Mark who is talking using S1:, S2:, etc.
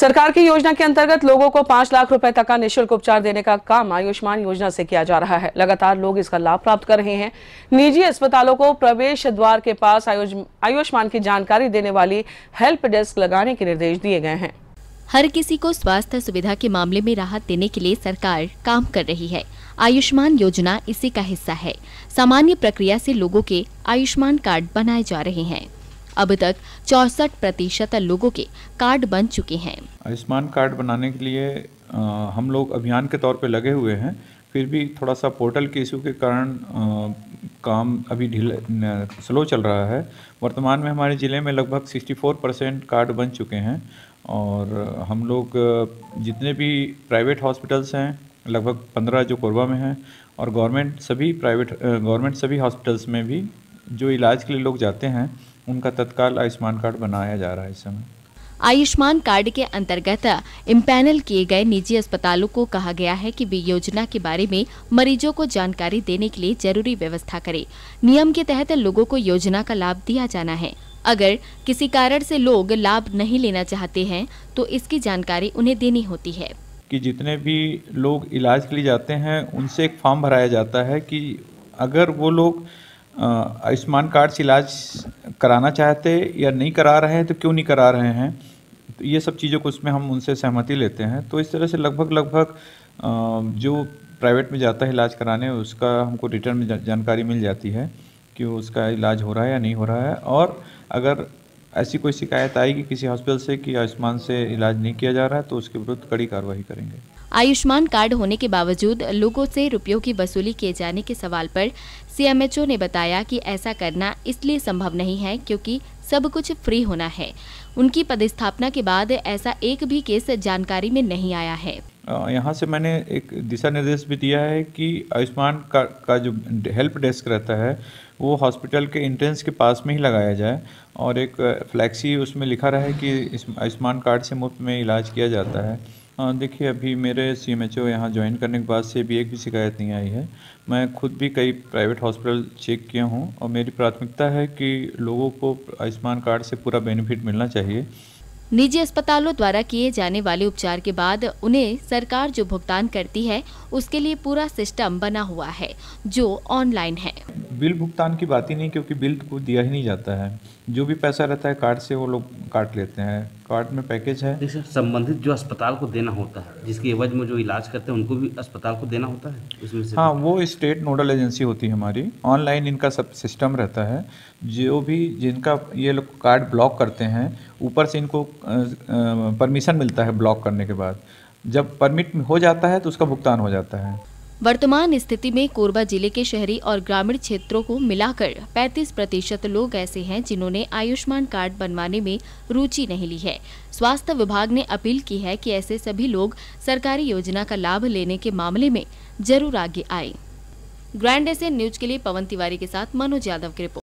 S1: सरकार की योजना के अंतर्गत लोगों को पांच लाख रुपए तक का निःशुल्क उपचार देने का काम आयुष्मान योजना से किया जा रहा है लगातार लोग इसका लाभ प्राप्त कर रहे हैं निजी अस्पतालों को प्रवेश द्वार के पास आयुष्मान की जानकारी देने वाली हेल्प डेस्क लगाने के निर्देश दिए गए हैं हर किसी को स्वास्थ्य सुविधा के मामले में राहत देने के लिए सरकार काम कर रही है आयुष्मान योजना इसी का हिस्सा है सामान्य प्रक्रिया से लोगों के आयुष्मान कार्ड बनाए जा रहे हैं अब तक चौसठ प्रतिशत लोगों के कार्ड बन चुके हैं
S2: आयुष्मान कार्ड बनाने के लिए आ, हम लोग अभियान के तौर पर लगे हुए हैं फिर भी थोड़ा सा पोर्टल के इशू के कारण आ, काम अभी ढील स्लो चल रहा है वर्तमान में हमारे ज़िले में लगभग 64 परसेंट कार्ड बन चुके हैं और हम लोग जितने भी प्राइवेट हॉस्पिटल्स हैं लगभग 15 जो कोरबा में हैं और गवर्नमेंट सभी प्राइवेट गवर्नमेंट सभी हॉस्पिटल्स में भी जो इलाज के लिए लोग जाते हैं उनका तत्काल आयुष्मान कार्ड बनाया जा रहा है इस समय
S1: आयुष्मान कार्ड के अंतर्गत इम्पैनल किए गए निजी अस्पतालों को कहा गया है कि वे योजना के बारे में मरीजों को जानकारी देने के लिए जरूरी व्यवस्था करें नियम के तहत लोगों को योजना का लाभ दिया जाना है अगर किसी कारण से लोग लाभ नहीं लेना चाहते हैं तो इसकी जानकारी उन्हें देनी होती है
S2: कि जितने भी लोग इलाज के लिए जाते हैं उनसे एक फॉर्म भराया जाता है की अगर वो लोग आयुष्मान कार्ड से इलाज कराना चाहते या नहीं करा रहे हैं तो क्यों नहीं करा रहे हैं तो ये सब चीज़ों को उसमें हम उनसे सहमति लेते हैं तो इस तरह से लगभग लगभग जो प्राइवेट में जाता है इलाज कराने उसका हमको रिटर्न में जानकारी मिल जाती है कि उसका इलाज हो रहा है या नहीं हो रहा है और अगर ऐसी कोई शिकायत आएगी किसी हॉस्पिटल से कि आयुष्मान से इलाज नहीं किया जा रहा है तो उसके विरुद्ध कड़ी कार्रवाई करेंगे
S1: आयुष्मान कार्ड होने के बावजूद लोगों से रुपयों की वसूली किए जाने के सवाल पर सीएमएचओ ने बताया कि ऐसा करना इसलिए संभव नहीं है क्योंकि सब कुछ फ्री होना है उनकी पदस्थापना के बाद ऐसा एक भी केस जानकारी में नहीं आया है
S2: यहाँ से मैंने एक दिशा निर्देश भी दिया है कि आयुष्मान का, का जो हेल्प डेस्क रहता है वो हॉस्पिटल के इंट्रेंस के पास में ही लगाया जाए और एक फ्लैक्सी उसमें लिखा रहे कि आयुष्मान कार्ड से मुफ्त में इलाज किया जाता है देखिए अभी मेरे सी एम एच ओ यहाँ ज्वाइन करने के बाद से भी एक भी शिकायत नहीं आई है मैं खुद भी कई प्राइवेट हॉस्पिटल चेक किया हूँ और मेरी प्राथमिकता है कि लोगों को आयुष्मान कार्ड से पूरा बेनिफिट मिलना चाहिए
S1: निजी अस्पतालों द्वारा किए जाने वाले उपचार के बाद उन्हें सरकार जो भुगतान करती है उसके लिए पूरा सिस्टम बना हुआ है जो ऑनलाइन है
S2: बिल भुगतान की बात ही नहीं क्योंकि बिल तो को दिया ही नहीं जाता है जो भी पैसा रहता है कार्ड से वो लोग काट लेते हैं कार्ट में पैकेज है देखिए संबंधित जो अस्पताल को देना होता है जिसकी एवज में जो इलाज करते हैं उनको भी अस्पताल को देना होता है उसमें से हाँ वो स्टेट नोडल एजेंसी होती है हमारी ऑनलाइन इनका सब सिस्टम रहता है जो भी जिनका ये लोग कार्ड ब्लॉक करते हैं ऊपर से इनको परमिशन मिलता है ब्लॉक करने के बाद जब परमिट हो जाता है तो उसका भुगतान हो जाता है
S1: वर्तमान स्थिति में कोरबा जिले के शहरी और ग्रामीण क्षेत्रों को मिलाकर 35 प्रतिशत लोग ऐसे हैं जिन्होंने आयुष्मान कार्ड बनवाने में रुचि नहीं ली है स्वास्थ्य विभाग ने अपील की है कि ऐसे सभी लोग सरकारी योजना का लाभ लेने के मामले में जरूर आगे आए ग्रैंड एशियन न्यूज के लिए पवन तिवारी के साथ मनोज यादव की रिपोर्ट